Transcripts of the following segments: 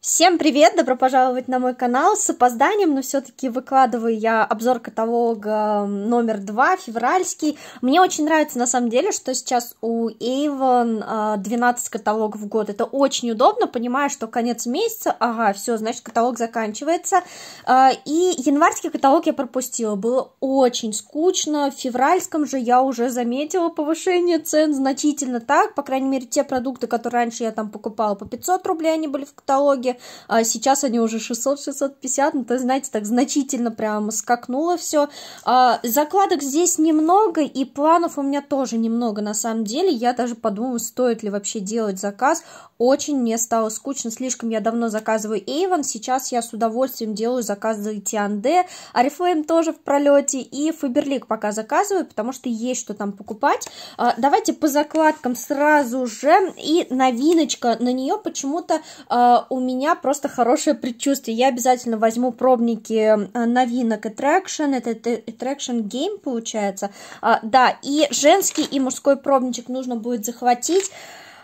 Всем привет, добро пожаловать на мой канал с опозданием, но все-таки выкладываю я обзор каталога номер 2, февральский. Мне очень нравится на самом деле, что сейчас у Avon 12 а, каталогов в год, это очень удобно, понимая, что конец месяца, ага, все, значит каталог заканчивается. А, и январский каталог я пропустила, было очень скучно, в февральском же я уже заметила повышение цен значительно так, по крайней мере те продукты, которые раньше я там покупала по 500 рублей, они были в каталоге, итоге а сейчас они уже 600-650, ну, то, знаете, так значительно прям скакнуло все. А, закладок здесь немного, и планов у меня тоже немного, на самом деле. Я даже подумала, стоит ли вообще делать заказ. Очень мне стало скучно, слишком я давно заказываю Avon, сейчас я с удовольствием делаю заказ заказы Tiande, Oriflame тоже в пролете, и Фаберлик пока заказываю, потому что есть что там покупать. А, давайте по закладкам сразу же, и новиночка, на нее почему-то а, у меня меня просто хорошее предчувствие. Я обязательно возьму пробники э, новинок Attraction. Это Attraction Game получается. А, да, и женский, и мужской пробничек нужно будет захватить.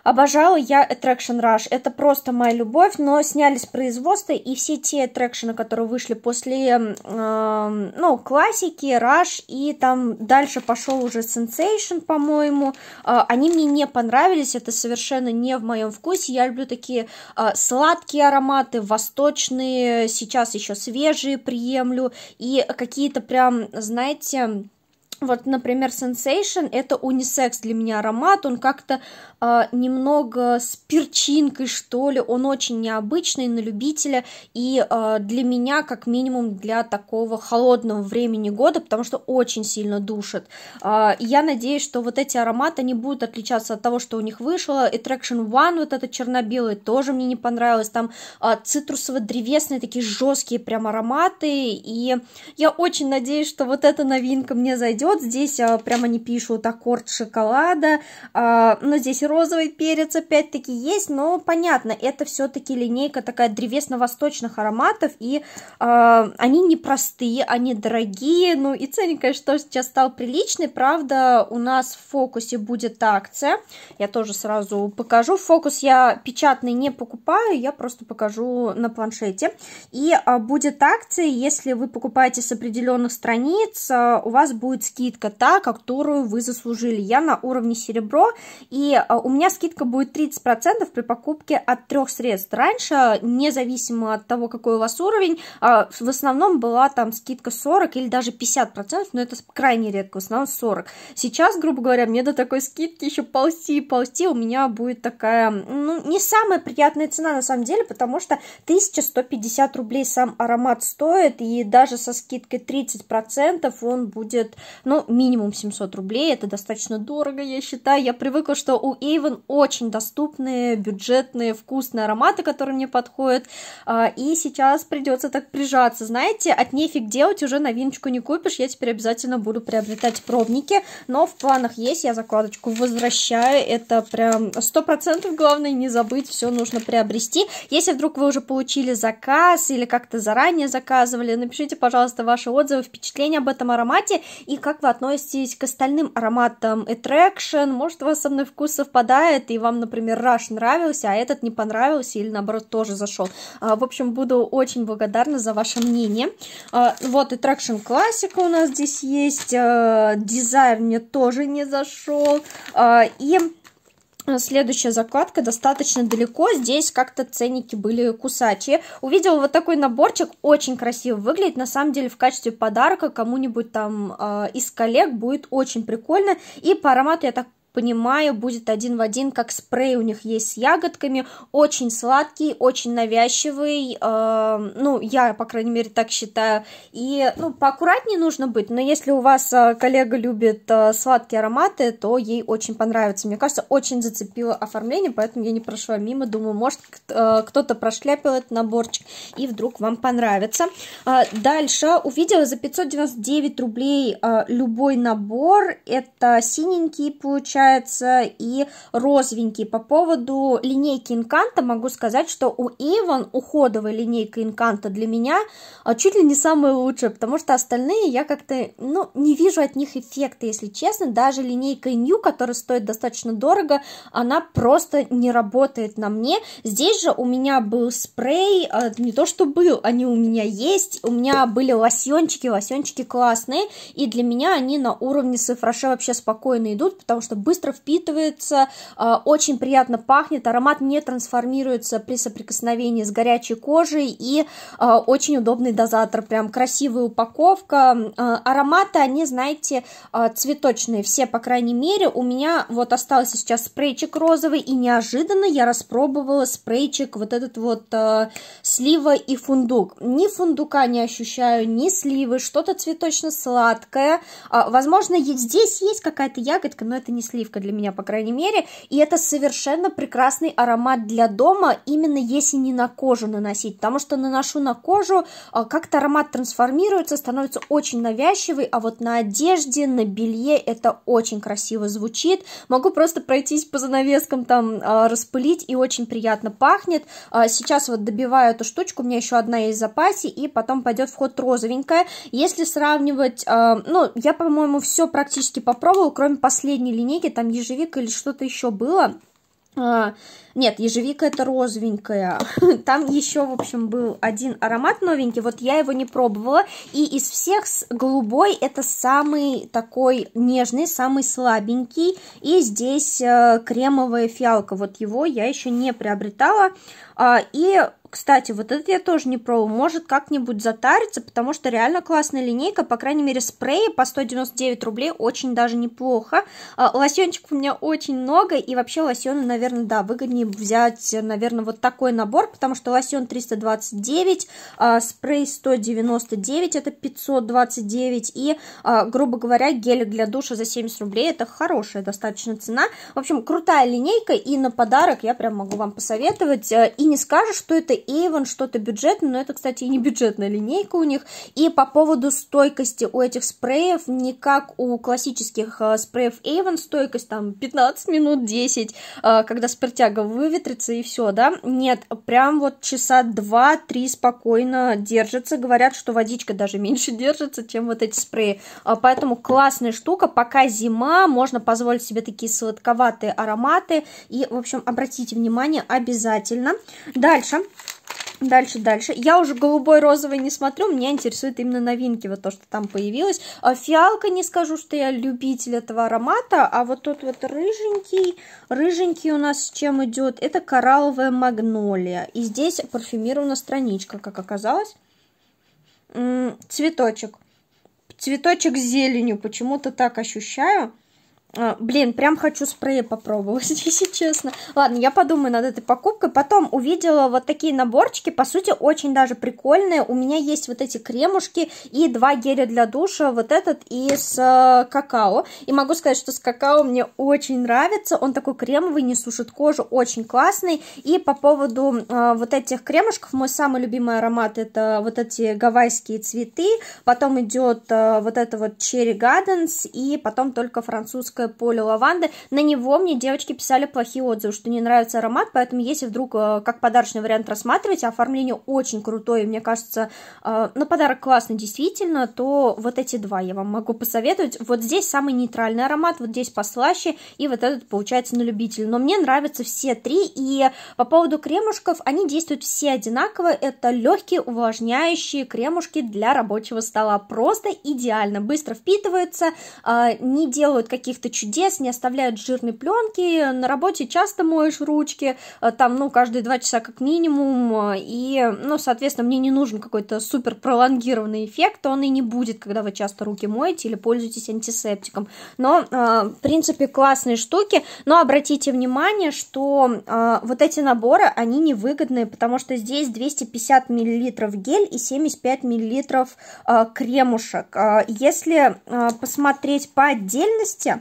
Обожала я Attraction Rush. Это просто моя любовь, но сняли с производства, и все те аттракшены, которые вышли после, э, ну, классики, Rush, и там дальше пошел уже Sensation, по-моему, э, они мне не понравились, это совершенно не в моем вкусе. Я люблю такие э, сладкие ароматы, восточные, сейчас еще свежие приемлю, и какие-то прям, знаете вот, например, Sensation — это унисекс для меня аромат, он как-то э, немного с перчинкой, что ли, он очень необычный на любителя, и э, для меня, как минимум, для такого холодного времени года, потому что очень сильно душит. Э, я надеюсь, что вот эти ароматы, они будут отличаться от того, что у них вышло. Attraction One, вот этот черно-белый, тоже мне не понравилось, там э, цитрусово-древесные, такие жесткие прям ароматы, и я очень надеюсь, что вот эта новинка мне зайдет, идет. Здесь а, прямо не пишут аккорд шоколада, а, но ну, здесь розовый перец опять-таки есть, но понятно, это все-таки линейка такая древесно-восточных ароматов, и а, они непростые, они дорогие, ну и ценник, конечно, сейчас стал приличный, правда, у нас в фокусе будет акция, я тоже сразу покажу. Фокус я печатный не покупаю, я просто покажу на планшете. И будет акция, если вы покупаете с определенных страниц, у вас будет скидка скидка та, которую вы заслужили. Я на уровне серебро, и э, у меня скидка будет 30% при покупке от трех средств. Раньше, независимо от того, какой у вас уровень, э, в основном была там скидка 40 или даже 50%, но это крайне редко, в основном 40. Сейчас, грубо говоря, мне до такой скидки еще ползти и ползти, у меня будет такая, ну, не самая приятная цена на самом деле, потому что 1150 рублей сам аромат стоит, и даже со скидкой 30% он будет ну, минимум 700 рублей, это достаточно дорого, я считаю, я привыкла, что у Avon очень доступные, бюджетные, вкусные ароматы, которые мне подходят, а, и сейчас придется так прижаться, знаете, от нефиг делать, уже новиночку не купишь, я теперь обязательно буду приобретать пробники, но в планах есть, я закладочку возвращаю, это прям 100% главное не забыть, все нужно приобрести, если вдруг вы уже получили заказ или как-то заранее заказывали, напишите, пожалуйста, ваши отзывы, впечатления об этом аромате и как как вы относитесь к остальным ароматам Attraction? Может, у вас со мной вкус совпадает, и вам, например, Rush нравился, а этот не понравился или, наоборот, тоже зашел. А, в общем, буду очень благодарна за ваше мнение. А, вот, Attraction классика у нас здесь есть. Desire а, мне тоже не зашел. И Следующая закладка достаточно далеко, здесь как-то ценники были кусачие. Увидела вот такой наборчик, очень красиво выглядит, на самом деле в качестве подарка кому-нибудь там э, из коллег будет очень прикольно. И по аромату я так понимаю, будет один в один, как спрей у них есть с ягодками, очень сладкий, очень навязчивый, э, ну, я, по крайней мере, так считаю, и, ну, поаккуратнее нужно быть, но если у вас э, коллега любит э, сладкие ароматы, то ей очень понравится, мне кажется, очень зацепило оформление, поэтому я не прошла мимо, думаю, может, э, кто-то прошляпил этот наборчик, и вдруг вам понравится. Дальше увидела за 599 рублей любой набор, это синенький получается, получается, и розовенький. По поводу линейки Инканта могу сказать, что у Иван уходовая линейка Инканта для меня а, чуть ли не самая лучшая, потому что остальные я как-то, ну, не вижу от них эффекта, если честно. Даже линейка New, которая стоит достаточно дорого, она просто не работает на мне. Здесь же у меня был спрей, а, не то что был, они у меня есть. У меня были лосьончики, лосьончики классные, и для меня они на уровне с вообще спокойно идут, потому что быстро быстро впитывается, а, очень приятно пахнет, аромат не трансформируется при соприкосновении с горячей кожей и а, очень удобный дозатор, прям красивая упаковка. А, ароматы, они, знаете, цветочные все, по крайней мере. У меня вот остался сейчас спрейчик розовый, и неожиданно я распробовала спрейчик вот этот вот слива и фундук. Ни фундука не ощущаю, ни сливы, что-то цветочно-сладкое. Возможно, здесь есть какая-то ягодка, но это не слив сливка для меня, по крайней мере. И это совершенно прекрасный аромат для дома, именно если не на кожу наносить. Потому что наношу на кожу, а, как-то аромат трансформируется, становится очень навязчивый, а вот на одежде, на белье это очень красиво звучит. Могу просто пройтись по занавескам, там а, распылить, и очень приятно пахнет. А, сейчас вот добиваю эту штучку, у меня еще одна есть в запасе, и потом пойдет в ход розовенькая. Если сравнивать, ну, я, по-моему, все практически попробовала, кроме последней линейки, ежевики, там ежевика или что-то еще было. А, нет, ежевика это розовенькая. Там еще, в общем, был один аромат новенький, вот я его не пробовала. И из всех с голубой это самый такой нежный, самый слабенький. И здесь э, кремовая фиалка, вот его я еще не приобретала. А, и кстати, вот этот я тоже не пробовала. Может как-нибудь затариться, потому что реально классная линейка. По крайней мере, спреи по 199 рублей очень даже неплохо. А, лосьончиков у меня очень много. И вообще лосьоны, наверное, да, выгоднее взять, наверное, вот такой набор, потому что лосьон 329, а, спрей 199, это 529. И, а, грубо говоря, гелик для душа за 70 рублей. Это хорошая достаточно цена. В общем, крутая линейка. И на подарок я прям могу вам посоветовать. И не скажешь, что это Avon, что-то бюджетное, но это, кстати, и не бюджетная линейка у них. И по поводу стойкости у этих спреев, не как у классических э, спреев Avon, стойкость там 15 минут, 10, э, когда спиртяга выветрится и все, да? Нет, прям вот часа 2-3 спокойно держится. Говорят, что водичка даже меньше держится, чем вот эти спреи. Э, поэтому классная штука, пока зима, можно позволить себе такие сладковатые ароматы. И, в общем, обратите внимание обязательно. Дальше. Дальше, дальше. Я уже голубой, розовый не смотрю, меня интересует именно новинки, вот то, что там появилось. А фиалка, не скажу, что я любитель этого аромата, а вот тот вот рыженький, рыженький у нас с чем идет, это коралловая магнолия. И здесь парфюмирована страничка, как оказалось. М -м, цветочек. Цветочек с зеленью, почему-то так ощущаю. А, блин, прям хочу спреи попробовать, если честно. Ладно, я подумаю над этой покупкой. Потом увидела вот такие наборчики, по сути, очень даже прикольные. У меня есть вот эти кремушки и два геля для душа, вот этот и с э, какао. И могу сказать, что с какао мне очень нравится. Он такой кремовый, не сушит кожу, очень классный. И по поводу э, вот этих кремушков, мой самый любимый аромат это вот эти гавайские цветы. Потом идет э, вот это вот Cherry Gardens и потом только французская легкое поле лаванды. На него мне девочки писали плохие отзывы, что не нравится аромат, поэтому если вдруг э, как подарочный вариант рассматривать а оформление очень крутое, мне кажется, э, на подарок классно действительно, то вот эти два я вам могу посоветовать. Вот здесь самый нейтральный аромат, вот здесь послаще, и вот этот получается на любителя. Но мне нравятся все три, и по поводу кремушков, они действуют все одинаково, это легкие увлажняющие кремушки для рабочего стола, просто идеально, быстро впитываются, э, не делают каких-то каких-то чудес, не оставляют жирной пленки, на работе часто моешь ручки, э, там, ну, каждые два часа как минимум, э, и, ну, соответственно, мне не нужен какой-то супер пролонгированный эффект, он и не будет, когда вы часто руки моете или пользуетесь антисептиком. Но, э, в принципе, классные штуки, но обратите внимание, что вот эти наборы, они невыгодные, потому что здесь 250 мл гель и 75 мл кремушек. Если посмотреть по отдельности,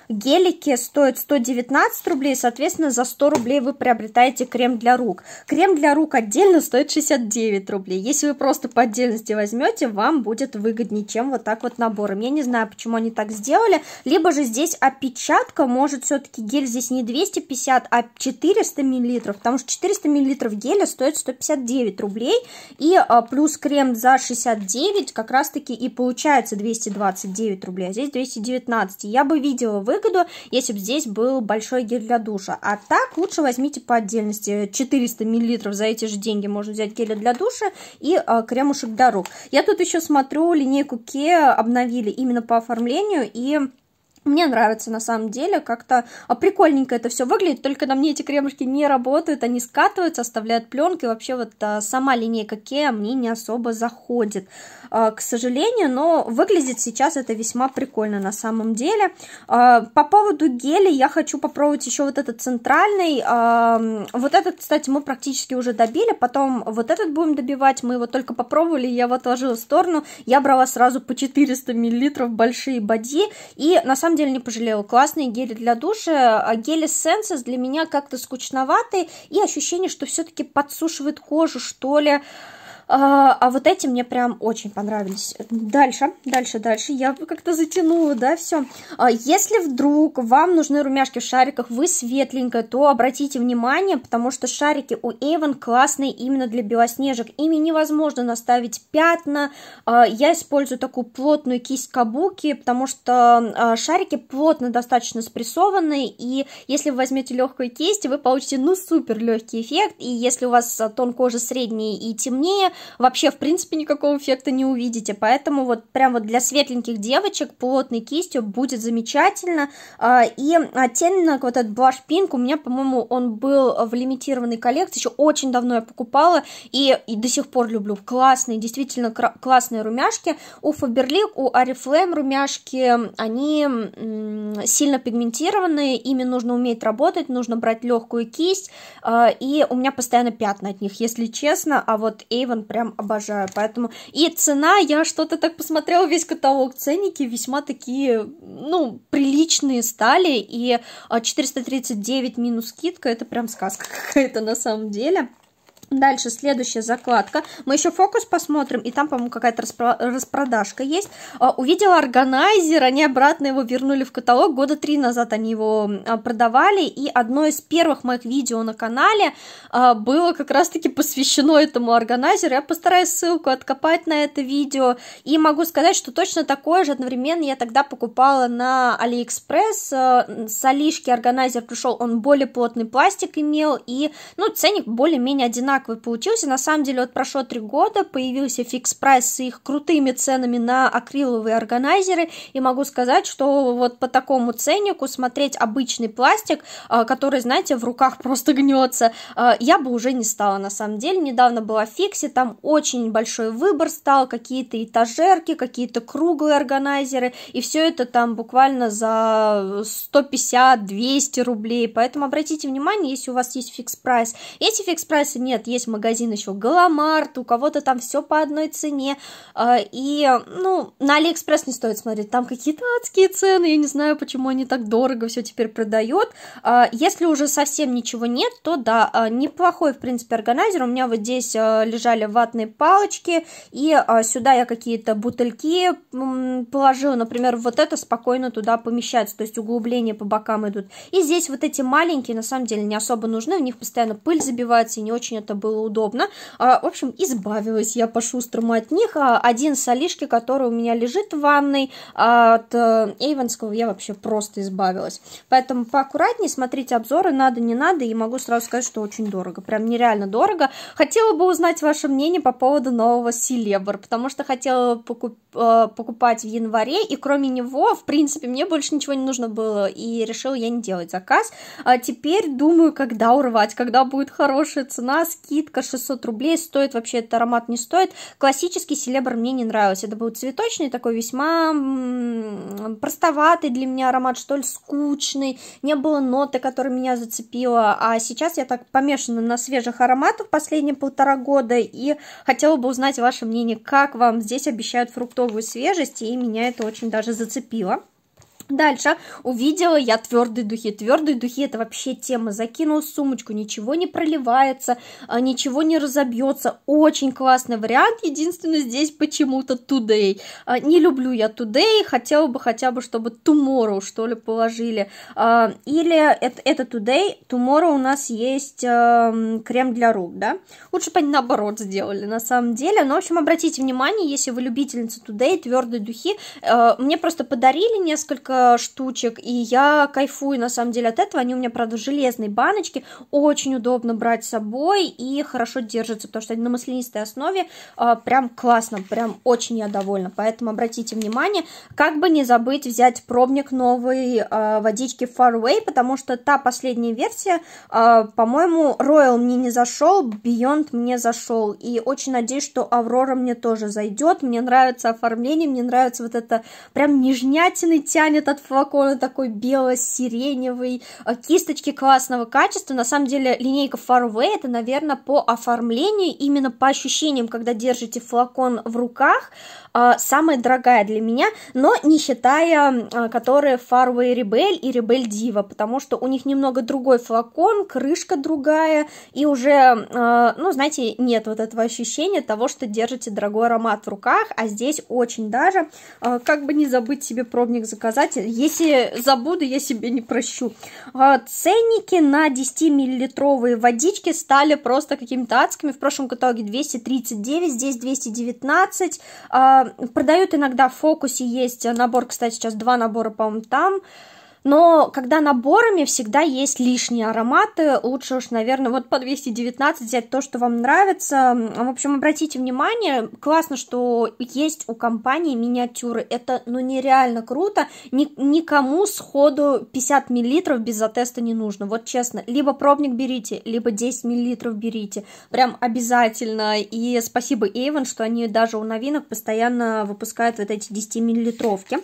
гелики стоят 119 рублей, соответственно, за 100 рублей вы приобретаете крем для рук. Крем для рук отдельно стоит 69 рублей. Если вы просто по отдельности возьмете, вам будет выгоднее, чем вот так вот набором. Я не знаю, почему они так сделали. Либо же здесь опечатка, может, все-таки гель здесь не 250, а 400 миллилитров, потому что 400 миллилитров геля стоит 159 рублей, и а, плюс крем за 69 как раз-таки и получается 229 рублей, а здесь 219. Я бы видела выгоду выгоду, если бы здесь был большой гель для душа. А так лучше возьмите по отдельности 400 мл за эти же деньги можно взять гель для душа и э, кремушек для рук. Я тут еще смотрю, линейку ке обновили именно по оформлению и... Мне нравится на самом деле, как-то а, прикольненько это все выглядит, только на мне эти кремушки не работают, они скатываются, оставляют пленки, вообще вот а, сама линейка Kia мне не особо заходит. А, к сожалению, но выглядит сейчас это весьма прикольно на самом деле. А, по поводу гелей я хочу попробовать еще вот этот центральный. А, вот этот, кстати, мы практически уже добили, потом вот этот будем добивать, мы его только попробовали, я его отложила в сторону, я брала сразу по 400 мл большие бадьи, и на самом деле не пожалела, классные гели для душа, гели Senses для меня как-то скучноватые, и ощущение, что все-таки подсушивает кожу, что ли, а, а, вот эти мне прям очень понравились. Дальше, дальше, дальше. Я как-то затянула, да, все. А, если вдруг вам нужны румяшки в шариках, вы светленькая, то обратите внимание, потому что шарики у Avon классные именно для белоснежек. Ими невозможно наставить пятна. А, я использую такую плотную кисть кабуки, потому что а, шарики плотно достаточно спрессованные. и если вы возьмете легкую кисть, вы получите, ну, супер легкий эффект. И если у вас а, тон кожи средний и темнее, вообще, в принципе, никакого эффекта не увидите. Поэтому вот прям вот для светленьких девочек плотной кистью будет замечательно. А, и оттенок, вот этот Blush Pink, у меня, по-моему, он был в лимитированной коллекции, еще очень давно я покупала, и, и до сих пор люблю. Классные, действительно классные румяшки. У Faberlic, у Oriflame румяшки, они сильно пигментированные, ими нужно уметь работать, нужно брать легкую кисть, а, и у меня постоянно пятна от них, если честно, а вот Avon Лондон прям обожаю, поэтому... И цена, я что-то так посмотрела весь каталог, ценники весьма такие, ну, приличные стали, и 439 а, минус скидка, это прям сказка какая-то на самом деле. Дальше следующая закладка. Мы еще фокус посмотрим, и там, по-моему, какая-то распро распродажка есть. А, увидела органайзер, они обратно его вернули в каталог. Года три назад они его а, продавали, и одно из первых моих видео на канале а, было как раз-таки посвящено этому органайзеру. Я постараюсь ссылку откопать на это видео, и могу сказать, что точно такое же одновременно я тогда покупала на Алиэкспресс. С Алишки органайзер пришел, он более плотный пластик имел, и, ну, ценник более-менее одинаковый вы получился. На самом деле, вот прошло три года, появился фикс прайс с их крутыми ценами на акриловые органайзеры, и могу сказать, что вот по такому ценнику смотреть обычный пластик, а, который, знаете, в руках просто гнется, а, я бы уже не стала, на самом деле. Недавно была в фиксе, там очень большой выбор стал, какие-то этажерки, какие-то круглые органайзеры, и все это там буквально за 150-200 рублей, поэтому обратите внимание, если у вас есть фикс прайс. Если фикс прайса нет, есть магазин еще Галамарт, у кого-то там все по одной цене, а, и, ну, на Алиэкспресс не стоит смотреть, там какие-то адские цены, я не знаю, почему они так дорого все теперь продают, а, если уже совсем ничего нет, то да, а, неплохой, в принципе, органайзер, у меня вот здесь лежали ватные палочки, и сюда я какие-то бутыльки положила, например, вот это спокойно туда помещается, то есть углубления по бокам идут, и здесь вот эти маленькие, на самом деле, не особо нужны, в них постоянно пыль забивается, и не очень это было удобно. А, в общем, избавилась я по-шустрому от них. А, один солишки, который у меня лежит в ванной, а, от э, Эйвенского я вообще просто избавилась. Поэтому поаккуратнее смотрите обзоры, надо, не надо, и могу сразу сказать, что очень дорого, прям нереально дорого. Хотела бы узнать ваше мнение по поводу нового Селебр, потому что хотела покуп, э, покупать в январе, и кроме него, в принципе, мне больше ничего не нужно было, и решила я не делать заказ. А теперь думаю, когда урвать, когда будет хорошая цена, с скидка 600 рублей, стоит вообще этот аромат, не стоит. Классический селебр мне не нравился, это был цветочный, такой весьма простоватый для меня аромат, что ли, скучный, не было ноты, которая меня зацепила, а сейчас я так помешана на свежих ароматах последние полтора года, и хотела бы узнать ваше мнение, как вам здесь обещают фруктовую свежесть, и меня это очень даже зацепило. Дальше увидела я твердые духи. Твердые духи это вообще тема. Закинула сумочку, ничего не проливается, а, ничего не разобьется. Очень классный вариант. Единственное, здесь почему-то today. А, не люблю я today, хотела бы хотя бы, чтобы tomorrow что ли положили. А, или это, это today, tomorrow у нас есть эм, крем для рук, да? Лучше бы они наоборот сделали на самом деле. Но, в общем, обратите внимание, если вы любительница today, твердые духи, э, мне просто подарили несколько Э, штучек, и я кайфую, на самом деле, от этого. Они у меня, правда, в железной баночке, очень удобно брать с собой и хорошо держатся, потому что они на маслянистой основе э, прям классно, прям очень я довольна. Поэтому обратите внимание, как бы не забыть взять пробник новой э, водички Farway, потому что та последняя версия, по-моему, Royal мне не зашел, Beyond мне зашел, и очень надеюсь, что Aurora мне тоже зайдет. Мне нравится оформление, мне нравится вот это прям нежнятины тянет от флакона такой бело-сиреневый, э, кисточки классного качества. На самом деле линейка Farway это, наверное, по оформлению, именно по ощущениям, когда держите флакон в руках, э, самая дорогая для меня, но не считая, э, которые Farway Rebel и Rebel Diva, потому что у них немного другой флакон, крышка другая, и уже, ну, знаете, нет вот этого ощущения того, что держите дорогой аромат в руках, а здесь очень даже, как бы не забыть себе пробник заказать, обязательно. Если забуду, я себе не прощу. А, ценники на 10-миллилитровые водички стали просто какими-то адскими. В прошлом каталоге 239, здесь 219. А, продают иногда в фокусе есть набор, кстати, сейчас два набора, по-моему, там. Но когда наборами всегда есть лишние ароматы, лучше уж, наверное, вот по 219 взять то, что вам нравится. В общем, обратите внимание, классно, что есть у компании миниатюры. Это, ну, нереально круто. Ни, никому сходу 50 миллилитров без теста не нужно. Вот честно, либо пробник берите, либо 10 миллилитров берите. Прям обязательно. И спасибо Эйвен, что они даже у новинок постоянно выпускают вот эти 10 миллилитровки.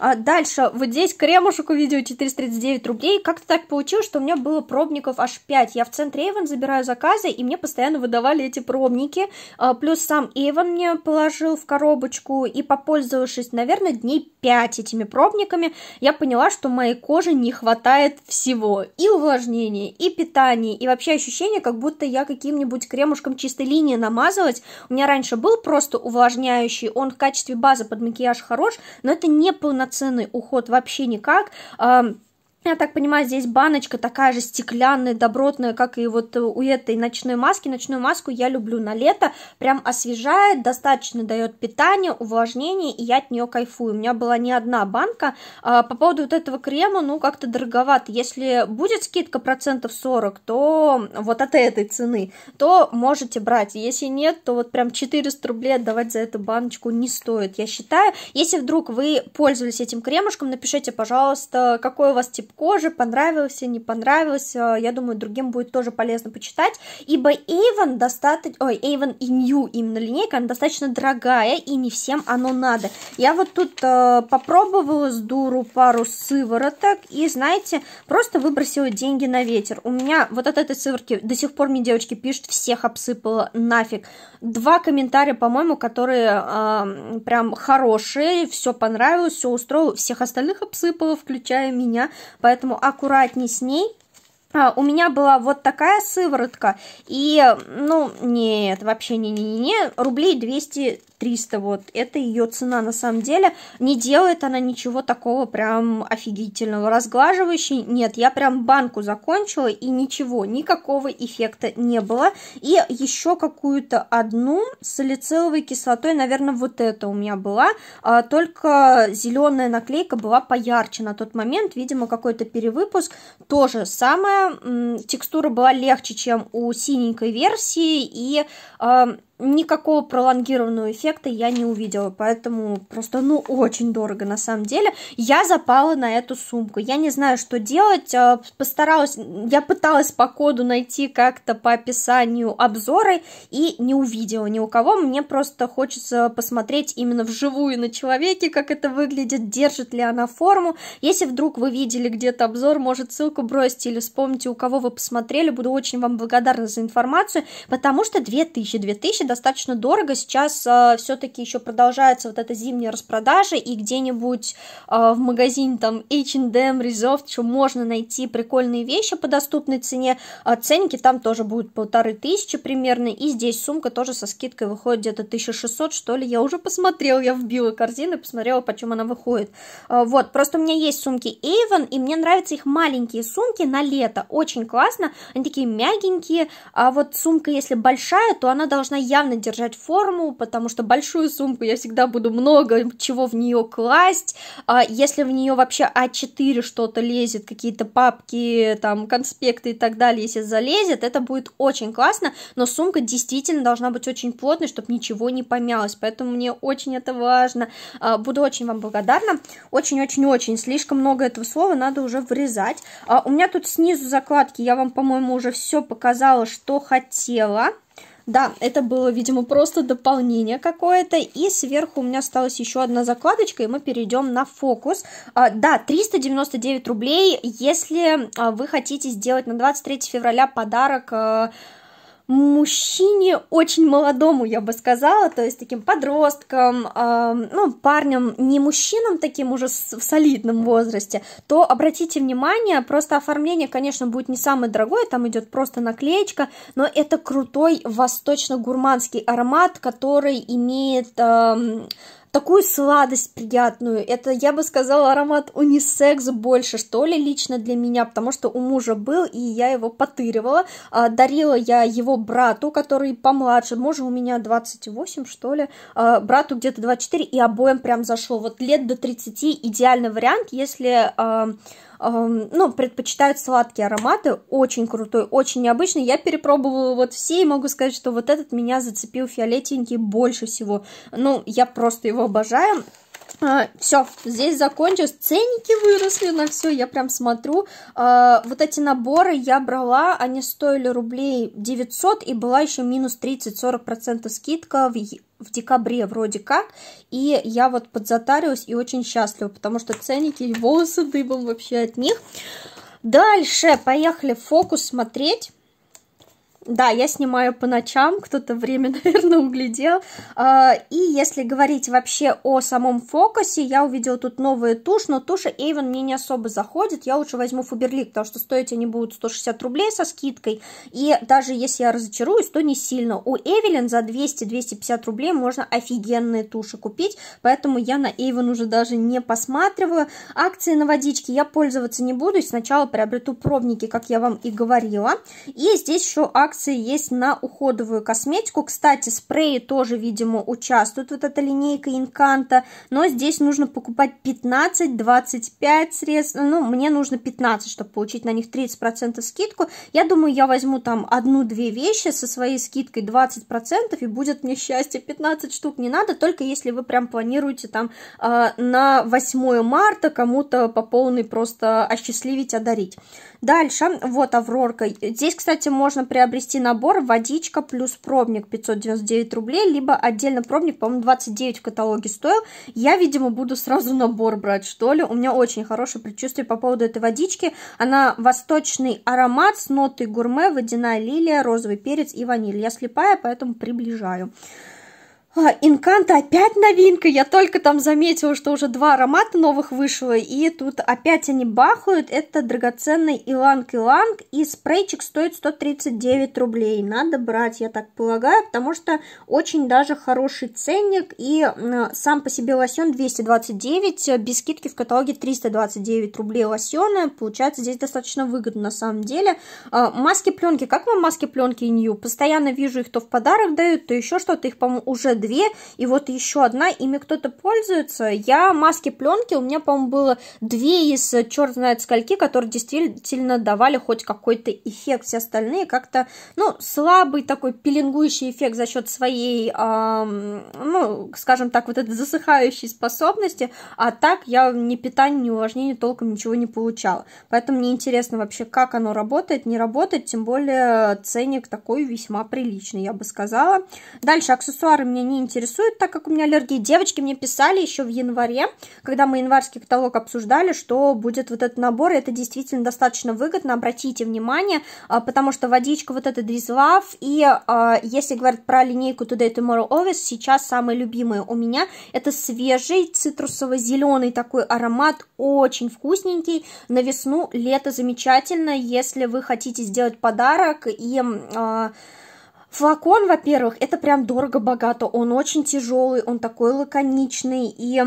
А дальше, вот здесь кремушек увидел 439 рублей. Как-то так получилось, что у меня было пробников аж 5. Я в центре Эйвен забираю заказы, и мне постоянно выдавали эти пробники. А, плюс сам Эйвен мне положил в коробочку, и попользовавшись, наверное, дней 5 этими пробниками, я поняла, что моей коже не хватает всего. И увлажнения, и питания, и вообще ощущение, как будто я каким-нибудь кремушком чистой линии намазывать. У меня раньше был просто увлажняющий, он в качестве базы под макияж хорош, но это не полноценный уход вообще никак. А, um, Я так понимаю, здесь баночка такая же стеклянная, добротная, как и вот э, у этой ночной маски. Ночную маску я люблю на лето, прям освежает, достаточно дает питание, увлажнение, и я от нее кайфую. У меня была не одна банка. А, по поводу вот этого крема, ну, как-то дороговато. Если будет скидка процентов 40, то вот от этой цены, то можете брать. Если нет, то вот прям 400 рублей отдавать за эту баночку не стоит, я считаю. Если вдруг вы пользовались этим кремушком, напишите, пожалуйста, какой у вас тип тип кожи, понравился, не понравился, я думаю, другим будет тоже полезно почитать, ибо Avon достаточно, ой, Avon и New именно линейка, она достаточно дорогая, и не всем оно надо. Я вот тут э, попробовала с дуру пару сывороток, и, знаете, просто выбросила деньги на ветер. У меня вот от этой сыворотки до сих пор мне девочки пишут, всех обсыпала нафиг. Два комментария, по-моему, которые э, прям хорошие, все понравилось, все устроило, всех остальных обсыпала, включая меня, поэтому аккуратней с ней. А, у меня была вот такая сыворотка, и, ну, нет, вообще не-не-не, рублей 200 300, вот, это ее цена на самом деле. Не делает она ничего такого прям офигительного. Разглаживающий, нет, я прям банку закончила и ничего, никакого эффекта не было. И еще какую-то одну с салициловой кислотой, наверное, вот это у меня была, а, только зеленая наклейка была поярче на тот момент, видимо, какой-то перевыпуск. тоже самое, текстура была легче, чем у синенькой версии, и э, никакого пролонгированного эффекта я не увидела, поэтому просто, ну, очень дорого на самом деле. Я запала на эту сумку, я не знаю, что делать, а, постаралась, я пыталась по коду найти как-то по описанию обзоры и не увидела ни у кого, мне просто хочется посмотреть именно вживую на человеке, как это выглядит, держит ли она форму. Если вдруг вы видели где-то обзор, может, ссылку бросьте или вспомните, у кого вы посмотрели, буду очень вам благодарна за информацию, потому что 2000, 2000 достаточно дорого. Сейчас э, все-таки еще продолжается вот эта зимняя распродажа, и где-нибудь э, в магазин там H&M, Reserved что можно найти прикольные вещи по доступной цене. А ценники там тоже будут полторы тысячи примерно, и здесь сумка тоже со скидкой выходит где-то 1600, что ли. Я уже посмотрела, я вбила корзину и посмотрела, почем она выходит. Э, вот, просто у меня есть сумки Avon, и мне нравятся их маленькие сумки на лето. Очень классно, они такие мягенькие, а вот сумка, если большая, то она должна я явно держать форму, потому что большую сумку я всегда буду много чего в нее класть. А если в нее вообще А4 что-то лезет, какие-то папки, там, конспекты и так далее, если залезет, это будет очень классно, но сумка действительно должна быть очень плотной, чтобы ничего не помялось, поэтому мне очень это важно. А, буду очень вам благодарна. Очень-очень-очень. Слишком много этого слова надо уже вырезать. А у меня тут снизу закладки, я вам, по-моему, уже все показала, что хотела. Да, это было, видимо, просто дополнение какое-то. И сверху у меня осталась еще одна закладочка, и мы перейдем на фокус. А, да, 399 рублей, если а, вы хотите сделать на 23 февраля подарок а, мужчине очень молодому, я бы сказала, то есть таким подросткам, э, а, ну, парням, не мужчинам таким уже в солидном возрасте, то обратите внимание, просто оформление, конечно, будет не самое дорогое, там идет просто наклеечка, но это крутой восточно-гурманский аромат, который имеет... Э, такую сладость приятную. Это, я бы сказала, аромат унисекс больше, что ли, лично для меня, потому что у мужа был, и я его потыривала. А, дарила я его брату, который помладше, может у меня 28, что ли, а, брату где-то 24, и обоим прям зашло. Вот лет до 30 идеальный вариант, если а, ну, предпочитают сладкие ароматы, очень крутой, очень необычный. Я перепробовала вот все и могу сказать, что вот этот меня зацепил фиолетенький больше всего. Ну, я просто его обожаю. А, все, здесь закончилось. Ценники выросли на все. Я прям смотрю. А, вот эти наборы я брала, они стоили рублей 900 и была еще минус 30-40% скидка в, в декабре вроде как. И я вот подзатарилась и очень счастлива, потому что ценники и волосы дыбом вообще от них. Дальше поехали фокус смотреть. Да, я снимаю по ночам, кто-то время, наверное, углядел. А, и если говорить вообще о самом фокусе, я увидела тут новые тушь, но туши Avon мне не особо заходит. Я лучше возьму фуберлик, потому что стоить они будут 160 рублей со скидкой. И даже если я разочаруюсь, то не сильно. У Эвелин за 200-250 рублей можно офигенные туши купить, поэтому я на Avon уже даже не посматриваю. Акции на водичке я пользоваться не буду, сначала приобрету пробники, как я вам и говорила. И здесь еще акции акции есть на уходовую косметику. Кстати, спреи тоже, видимо, участвуют, вот эта линейка Инканта, но здесь нужно покупать 15-25 средств, ну, мне нужно 15, чтобы получить на них 30% скидку. Я думаю, я возьму там одну-две вещи со своей скидкой 20% и будет мне счастье, 15 штук не надо, только если вы прям планируете там э, на 8 марта кому-то по полной просто осчастливить, одарить. Дальше, вот Аврорка, здесь, кстати, можно приобрести приобрести набор водичка плюс пробник 599 рублей, либо отдельно пробник, по-моему, 29 в каталоге стоил. Я, видимо, буду сразу набор брать, что ли. У меня очень хорошее предчувствие по поводу этой водички. Она восточный аромат с нотой гурме, водяная лилия, розовый перец и ваниль. Я слепая, поэтому приближаю. А, Инканта опять новинка. Я только там заметила, что уже два аромата новых вышло. И тут опять они бахают. Это драгоценный Иланг-Иланг. И спрейчик стоит 139 рублей. Надо брать, я так полагаю, потому что очень даже хороший ценник. И сам по себе лосьон 229. Без скидки в каталоге 329 рублей лосьона. Получается здесь достаточно выгодно на самом деле. А, маски-пленки. Как вам маски-пленки Нью? Постоянно вижу их то в подарок дают, то еще что-то. Их, по-моему, уже две, и вот еще одна, ими кто-то пользуется. Я маски пленки, у меня, по-моему, было две из черт знает скольки, которые действительно давали хоть какой-то эффект, все остальные как-то, ну, слабый такой пеленгующий эффект за счет своей, эм, ну, скажем так, вот этой засыхающей способности, а так я ни питания, ни увлажнения толком ничего не получала. Поэтому мне интересно вообще, как оно работает, не работает, тем более ценник такой весьма приличный, я бы сказала. Дальше аксессуары мне не интересует, так как у меня аллергии. Девочки мне писали еще в январе, когда мы январский каталог обсуждали, что будет вот этот набор, и это действительно достаточно выгодно, обратите внимание, а, потому что водичка вот эта Drizzlove, и а, если говорить про линейку Today Tomorrow Always, сейчас самые любимые у меня, это свежий цитрусово-зеленый такой аромат, очень вкусненький, на весну, лето замечательно, если вы хотите сделать подарок и... Э, Флакон, во-первых, это прям дорого-богато, он очень тяжелый, он такой лаконичный, и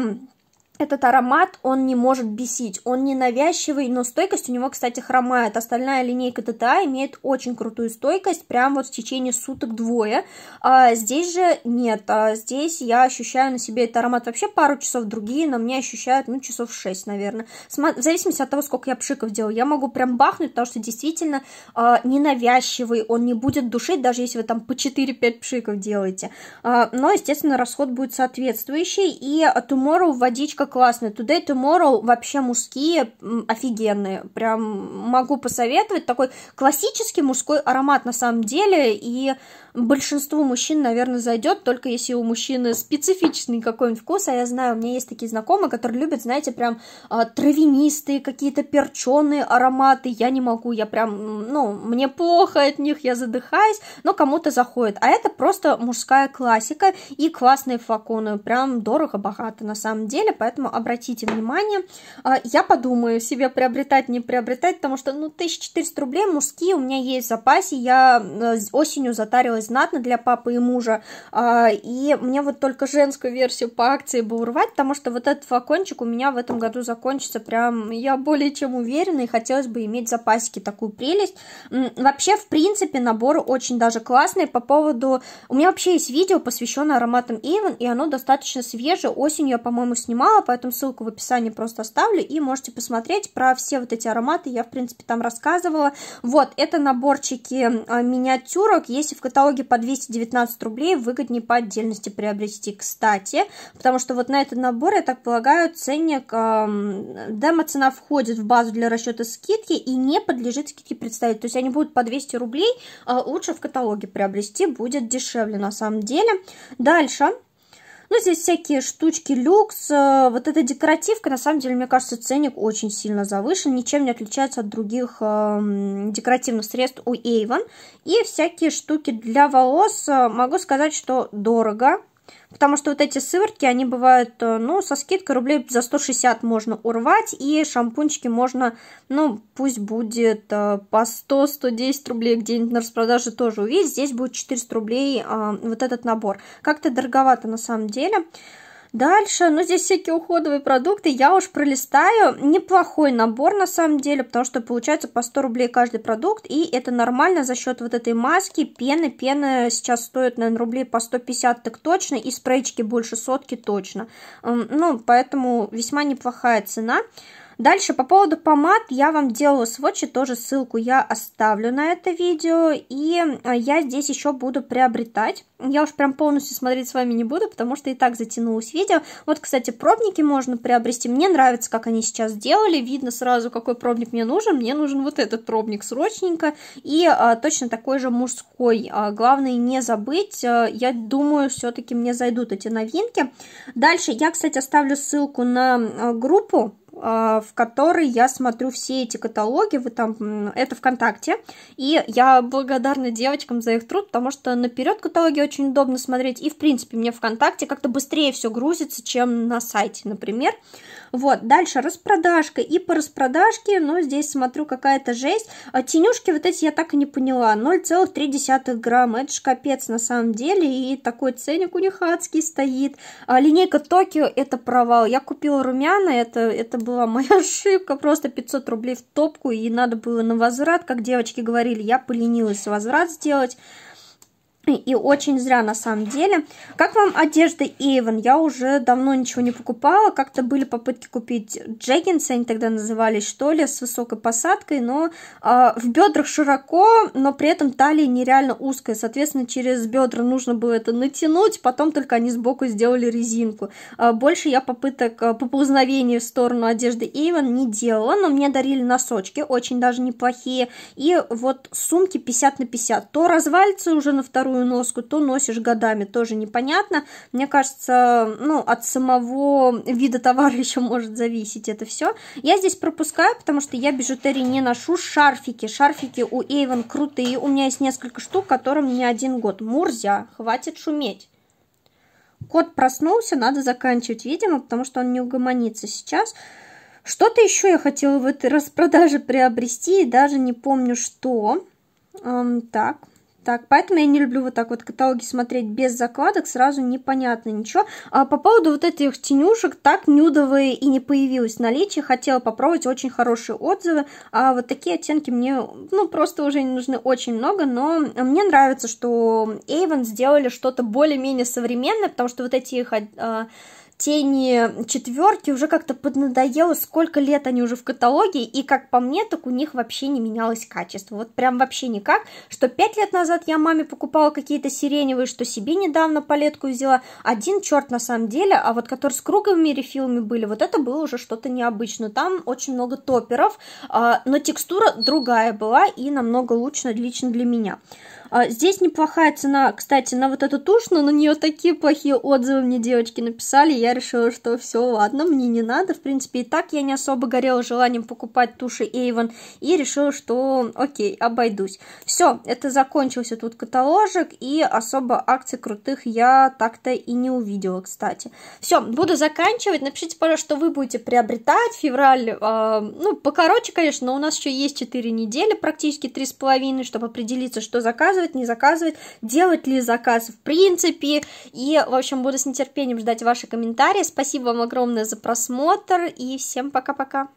этот аромат, он не может бесить, он ненавязчивый но стойкость у него, кстати, хромает. Остальная линейка ТТА имеет очень крутую стойкость, прям вот в течение суток двое. А здесь же нет, а здесь я ощущаю на себе этот аромат вообще пару часов, другие на мне ощущают, ну, часов шесть, наверное. В зависимости от того, сколько я пшиков делаю, я могу прям бахнуть, потому что действительно а, ненавязчивый, он не будет душить, даже если вы там по 4-5 пшиков делаете. А, но, естественно, расход будет соответствующий, и а, Tomorrow водичка Девочка классная. Today Tomorrow вообще мужские офигенные. Прям могу посоветовать. Такой классический мужской аромат на самом деле. И большинству мужчин, наверное, зайдет, только если у мужчины специфичный какой-нибудь вкус. А я знаю, у меня есть такие знакомые, которые любят, знаете, прям а, травянистые, какие-то перченые ароматы. Я не могу, я прям, ну, мне плохо от них, я задыхаюсь, но кому-то заходит. А это просто мужская классика и классные флаконы. Прям дорого-богато на самом деле, поэтому поэтому обратите внимание. А, я подумаю себе приобретать, не приобретать, потому что, ну, 1400 рублей мужские у меня есть в запасе, я э, осенью затарилась знатно для папы и мужа, а, и мне вот только женскую версию по акции бы урвать, потому что вот этот флакончик у меня в этом году закончится прям, я более чем уверена, и хотелось бы иметь в запасике такую прелесть. Вообще, в принципе, набор очень даже классный по поводу... У меня вообще есть видео, посвященное ароматам Иван и оно достаточно свежее, осенью я, по-моему, снимала, поэтому ссылку в описании просто оставлю, и можете посмотреть про все вот эти ароматы, я, в принципе, там рассказывала. Вот, это наборчики э, миниатюрок, если в каталоге по 219 рублей, выгоднее по отдельности приобрести, кстати, потому что вот на этот набор, я так полагаю, ценник, эм, демо-цена входит в базу для расчета скидки и не подлежит скидке представить, то есть они будут по 200 рублей, э, лучше в каталоге приобрести, будет дешевле на самом деле. Дальше... Ну, здесь всякие штучки люкс. Э, вот эта декоративка, на самом деле, мне кажется, ценник очень сильно завышен. Ничем не отличается от других эм, декоративных средств у Avon. И всякие штуки для волос. Э, могу сказать, что дорого Потому что вот эти сыворотки, они бывают, э, ну, со скидкой рублей за 160 можно урвать, и шампунчики можно, ну, пусть будет э, по 100-110 рублей где-нибудь на распродаже тоже увидеть. Здесь будет 400 рублей э, вот этот набор. Как-то дороговато на самом деле. Дальше, ну, здесь всякие уходовые продукты. Я уж пролистаю. Неплохой набор, на самом деле, потому что получается по 100 рублей каждый продукт. И это нормально за счет вот этой маски, пены. пены сейчас стоят наверное, рублей по 150 так точно. И спрейчики больше сотки точно. Ну, поэтому весьма неплохая Цена. Дальше по поводу помад я вам делала сводчи, тоже ссылку я оставлю на это видео. И э, я здесь еще буду приобретать. Я уж прям полностью смотреть с вами не буду, потому что и так затянулось видео. Вот, кстати, пробники можно приобрести. Мне нравится, как они сейчас делали. Видно сразу, какой пробник мне нужен. Мне нужен вот этот пробник срочненько. И а, точно такой же мужской. А, главное не забыть. А, я думаю, все-таки мне зайдут эти новинки. Дальше я, кстати, оставлю ссылку на группу а, в которой я смотрю все эти каталоги, вы там, это ВКонтакте, и я благодарна девочкам за их труд, потому что наперед каталоги очень удобно смотреть, и в принципе мне ВКонтакте как-то быстрее все грузится, чем на сайте, например. Вот, дальше распродажка, и по распродажке, но ну, здесь смотрю какая-то жесть, а тенюшки вот эти я так и не поняла, 0,3 грамма, это ж капец на самом деле, и такой ценник у них адский стоит. А линейка Токио, это провал, я купила румяна, это, это была моя ошибка, просто 500 рублей в топку, и надо было на возврат, как девочки говорили, я поленилась возврат сделать, и очень зря на самом деле. Как вам одежда Эйвен? Я уже давно ничего не покупала. Как-то были попытки купить джеггинсы, они тогда назывались, что ли, с высокой посадкой, но э, в бедрах широко, но при этом талия нереально узкая. Соответственно, через бедра нужно было это натянуть, потом только они сбоку сделали резинку. Э, больше я попыток э, а, поползновения в сторону одежды Эйвен не делала, но мне дарили носочки, очень даже неплохие. И вот сумки 50 на 50. То развалится уже на вторую вторую носку, то носишь годами, тоже непонятно. Мне кажется, ну, от самого вида товара еще может зависеть это все. Я здесь пропускаю, потому что я бижутерии не ношу. Шарфики, шарфики у Эйвен крутые. У меня есть несколько штук, которым не один год. Мурзя, хватит шуметь. Кот проснулся, надо заканчивать, видимо, потому что он не угомонится сейчас. Что-то еще я хотела в этой распродаже приобрести, даже не помню что. Эм, так, так, поэтому я не люблю вот так вот каталоги смотреть без закладок, сразу непонятно ничего. А по поводу вот этих тенюшек, так нюдовые и не появилось наличие, хотела попробовать, очень хорошие отзывы, а вот такие оттенки мне, ну, просто уже не нужны очень много, но мне нравится, что Avon сделали что-то более-менее современное, потому что вот эти их... А, тени четверки уже как-то поднадоело, сколько лет они уже в каталоге, и как по мне, так у них вообще не менялось качество. Вот прям вообще никак, что пять лет назад я маме покупала какие-то сиреневые, что себе недавно палетку взяла. Один черт на самом деле, а вот который с круговыми рефилами были, вот это было уже что-то необычное. Там очень много топеров, а, но текстура другая была и намного лучше лично для меня. А, здесь неплохая цена, кстати, на вот эту тушь, но на нее такие плохие отзывы мне девочки написали, я решила, что все, ладно, мне не надо, в принципе, и так я не особо горела желанием покупать туши Avon, и решила, что окей, обойдусь. Все, это закончился тут каталожик, и особо акций крутых я так-то и не увидела, кстати. Все, буду заканчивать, напишите, пожалуйста, что вы будете приобретать, февраль, э, ну, покороче, конечно, но у нас еще есть 4 недели, практически 3,5, чтобы определиться, что заказывать, заказывать, не заказывать, делать ли заказ в принципе. И, в общем, буду с нетерпением ждать ваши комментарии. Спасибо вам огромное за просмотр и всем пока-пока.